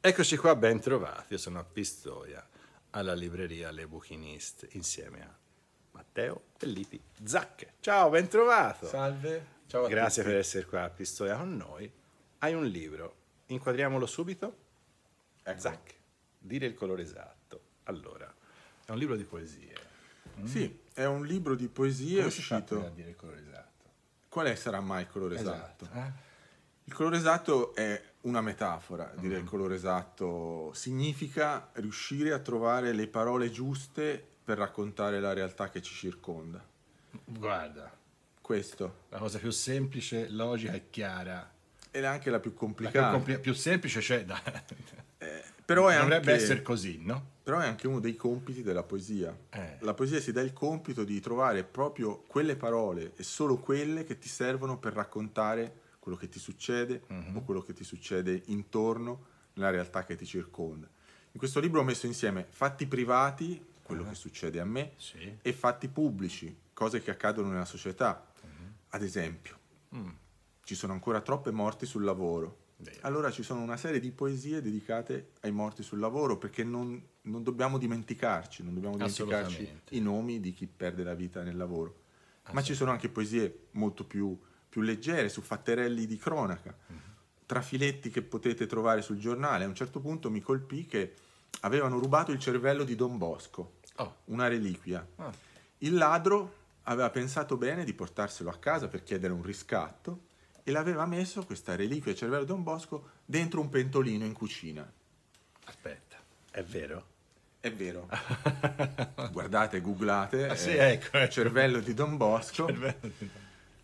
Eccoci qua, bentrovati. Io sono a Pistoia, alla libreria Le Buchinist, insieme a Matteo Pellipi Zacche. Ciao, bentrovato. Salve. Ciao a Grazie tutti. per essere qua a Pistoia con noi. Hai un libro, inquadriamolo subito. Ecco. Zacche, dire il colore esatto. Allora, è un libro di poesie. Mm. Sì, è un libro di poesie Come uscito. Come dire colore esatto? Qual è sarà mai il colore esatto? esatto. Eh? Il colore esatto è una metafora, mm-hmm. dire il colore esatto significa riuscire a trovare le parole giuste per raccontare la realtà che ci circonda. Guarda, questo. La cosa più semplice, logica e chiara era anche la più complicata. La più, compli- più semplice, cioè... Da... Eh, però è Dovrebbe anche, essere così, no? Però è anche uno dei compiti della poesia. Eh. La poesia si dà il compito di trovare proprio quelle parole e solo quelle che ti servono per raccontare quello che ti succede mm-hmm. o quello che ti succede intorno, nella realtà che ti circonda. In questo libro ho messo insieme fatti privati, quello uh-huh. che succede a me, sì. e fatti pubblici, cose che accadono nella società. Uh-huh. Ad esempio, mm ci sono ancora troppe morti sul lavoro. Vero. Allora ci sono una serie di poesie dedicate ai morti sul lavoro perché non, non dobbiamo dimenticarci, non dobbiamo dimenticarci i nomi di chi perde la vita nel lavoro. Ma ci sono anche poesie molto più, più leggere su fatterelli di cronaca, uh-huh. Mhm. trafiletti che potete trovare sul giornale. A un certo punto mi colpì che avevano rubato il cervello di Don Bosco, oh. una reliquia. Oh. Il ladro aveva pensato bene di portarselo a casa per chiedere un riscatto e l'aveva messo, questa reliquia del cervello di Don Bosco, dentro un pentolino in cucina. Aspetta, è vero? È vero. Guardate, googlate. Ah, sì, eh, ecco, ecco. Cervello di Don Bosco.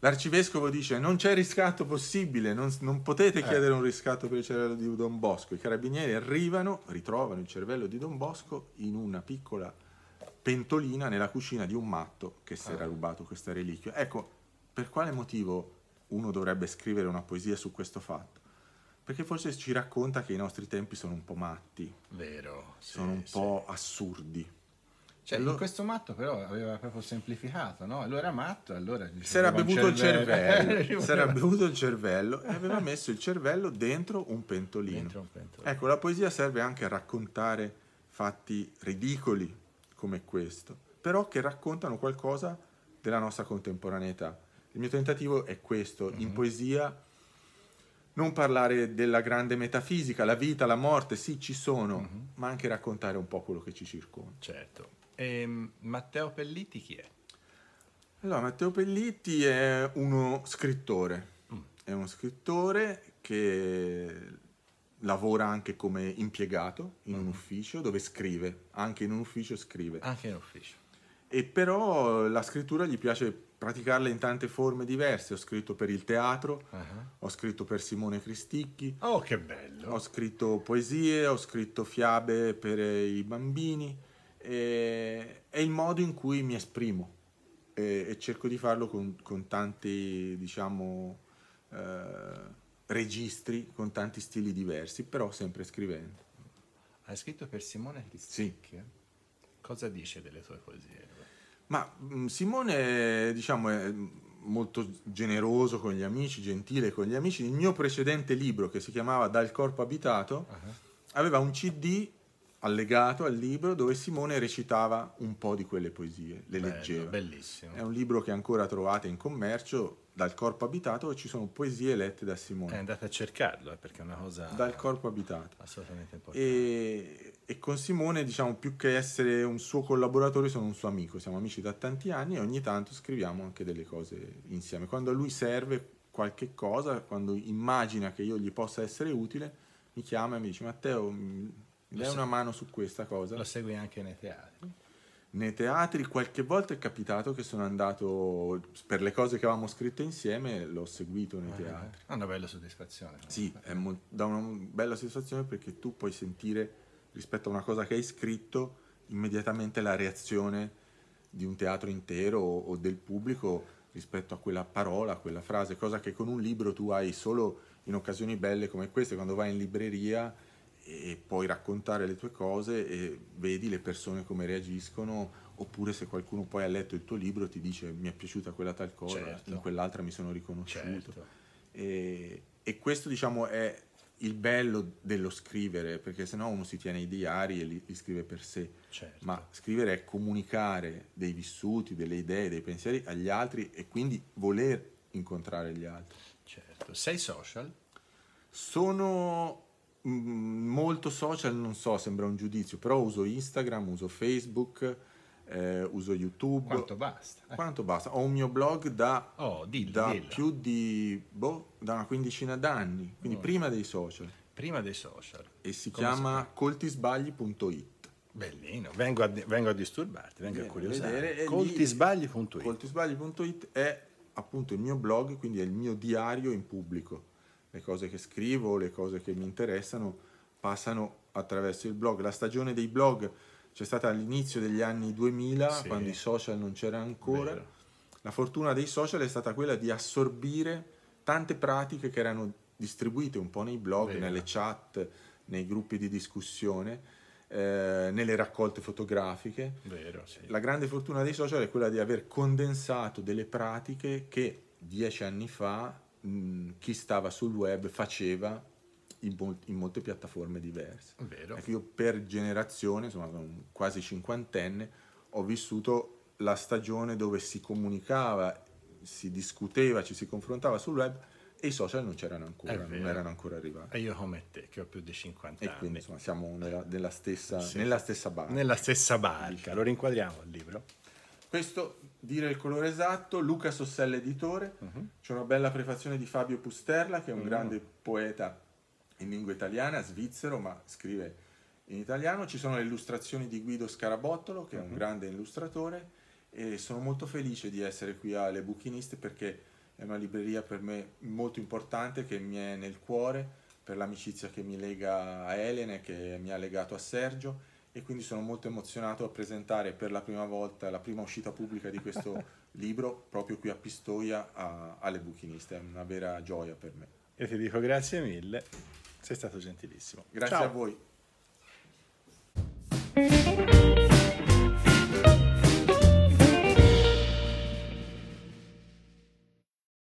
L'arcivescovo dice non c'è riscatto possibile, non, non potete eh. chiedere eh. un riscatto per il cervello di Don Bosco. I carabinieri arrivano, ritrovano il cervello di Don Bosco in una piccola pentolina nella cucina di un matto che si era ah. rubato questa reliquia. Ecco, per quale motivo uno dovrebbe scrivere una poesia su questo fatto. Perché forse ci racconta che i nostri tempi sono un po' matti. Vero. Sì, sono un sì. po' assurdi. Cioè, allora... questo matto però aveva proprio semplificato, no? Allora era matto, allora... Si era bevuto il cervello, si era bevuto il cervello e aveva messo il cervello dentro un pentolino. Dentro un pentolino. Ecco, la poesia serve anche a raccontare fatti ridicoli come questo, però che raccontano qualcosa della nostra contemporaneità. Il mio tentativo è questo, mm-hmm. in mhm. poesia non parlare della grande metafisica, la vita, la morte, sì, ci sono, mm-hmm. ma anche raccontare un po' quello che ci circonda. Certo. E ehm, Matteo Pellitti chi è? Allora, Matteo Pellitti è uno scrittore, mm. è uno scrittore che lavora anche come impiegato in mm. un ufficio dove scrive, anche in un ufficio scrive. Anche in un ufficio. E però la scrittura gli piace praticarle in tante forme diverse. Ho scritto per il teatro, uh -huh. ho scritto per Simone Cristicchi. Oh, che bello! Ho scritto poesie, ho scritto fiabe per eh, i bambini. E... È il modo in cui mi esprimo e, e cerco di farlo con, con tanti, diciamo, eh, registri, con tanti stili diversi, però sempre scrivendo. Hai scritto per Simone Cristicchi? Sì. Cosa dice delle tue poesie? Ma mm, Simone, diciamo, è molto generoso con gli amici, gentile con gli amici. Il mio precedente libro, che si chiamava Dal corpo abitato, uh-huh. aveva un CD allegato al libro dove Simone recitava un po' di quelle poesie, le Bello, leggeva. Bellissimo. È un libro che ancora trovate in commercio, Dal corpo abitato, e ci sono poesie lette da Simone. È eh, andate a cercarlo, eh, perché è una cosa... Dal corpo abitato. Assolutamente importante. E e con Simone, diciamo, più che essere un suo collaboratore, sono un suo amico, siamo amici da tanti anni e ogni tanto scriviamo anche delle cose insieme. Quando a lui serve qualche cosa, quando immagina che io gli possa essere utile, mi chiama e mi dice Matteo, mi mm, dai una mano su questa cosa. Lo segui anche nei teatri. Nei teatri qualche volta è capitato che sono andato, per le cose che avevamo scritto insieme, l'ho seguito nei ah, teatri. È una bella soddisfazione. Sì, è da una bella soddisfazione perché tu puoi sentire rispetto a una cosa che hai scritto, immediatamente la reazione di un teatro intero o, o del pubblico rispetto a quella parola, a quella frase, cosa che con un libro tu hai solo in occasioni belle come queste, quando vai in libreria e puoi raccontare le tue cose e vedi le persone come reagiscono, oppure se qualcuno poi ha letto il tuo libro ti dice mi è piaciuta quella tal cosa, certo. in quell'altra mi sono riconosciuto. Certo. E, e, questo diciamo è il bello dello scrivere, perché sennò uno si tiene i diari e li, li scrive per sé, certo. ma scrivere è comunicare dei vissuti, delle idee, dei pensieri agli altri e quindi voler incontrare gli altri. Certo, sei social? Sono mm, molto social, non so, sembra un giudizio, però uso Instagram, uso Facebook, eh, uso YouTube. Quanto basta. Eh. Quanto basta. Ho un mio blog da, oh, dillo, da dillo. più di boh, da una quindicina d'anni, quindi oh. prima dei social. Prima dei social. E si Come chiama si coltisbagli.it. Bellino, vengo a, vengo a, disturbarti, vengo Vieni a curiosare. Coltisbagli.it. Coltisbagli.it è appunto il mio blog, quindi è il mio diario in pubblico. Le cose che scrivo, le cose che mi interessano passano attraverso il blog. La stagione dei blog c'è stata all'inizio degli anni 2000, sì. quando i social non c'erano ancora. Vero. La fortuna dei social è stata quella di assorbire tante pratiche che erano distribuite un po' nei blog, Vero. nelle chat, nei gruppi di discussione. Eh, nelle raccolte fotografiche. Vero, sì. La grande fortuna dei social è quella di aver condensato delle pratiche che dieci anni fa mh, chi stava sul web faceva in, mol- in molte piattaforme diverse. Vero. Ecco, io per generazione, insomma, quasi cinquantenne, ho vissuto la stagione dove si comunicava, si discuteva, ci si confrontava sul web e i social non c'erano ancora, non erano ancora arrivati. E io come te, che ho più di 50 e anni. E quindi insomma siamo nella, nella, stessa, sì. nella stessa barca. Nella stessa barca, diciamo. lo il libro. Questo, dire il colore esatto, Luca Sossella Editore, uh-huh. Mhm. c'è una bella prefazione di Fabio Pusterla, che è un uh-huh. grande poeta in lingua italiana, svizzero, ma scrive in italiano. Ci sono le illustrazioni di Guido Scarabottolo, che è un mm-hmm. grande illustratore, e sono molto felice di essere qui alle Buchiniste perché è una libreria per me molto importante che mi è nel cuore per l'amicizia che mi lega a Elene, che mi ha legato a Sergio e quindi sono molto emozionato a presentare per la prima volta la prima uscita pubblica di questo libro proprio qui a Pistoia a, alle buchiniste. È una vera gioia per me. E ti dico grazie mille. Sei stato gentilissimo. Grazie Ciao. a voi.